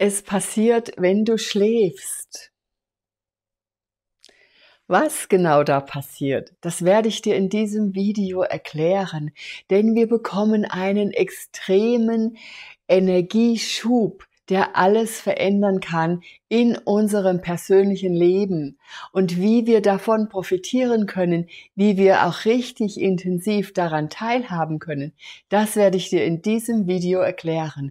es passiert, wenn du schläfst. Was genau da passiert, das werde ich dir in diesem Video erklären, denn wir bekommen einen extremen Energieschub, der alles verändern kann in unserem persönlichen Leben und wie wir davon profitieren können, wie wir auch richtig intensiv daran teilhaben können, das werde ich dir in diesem Video erklären.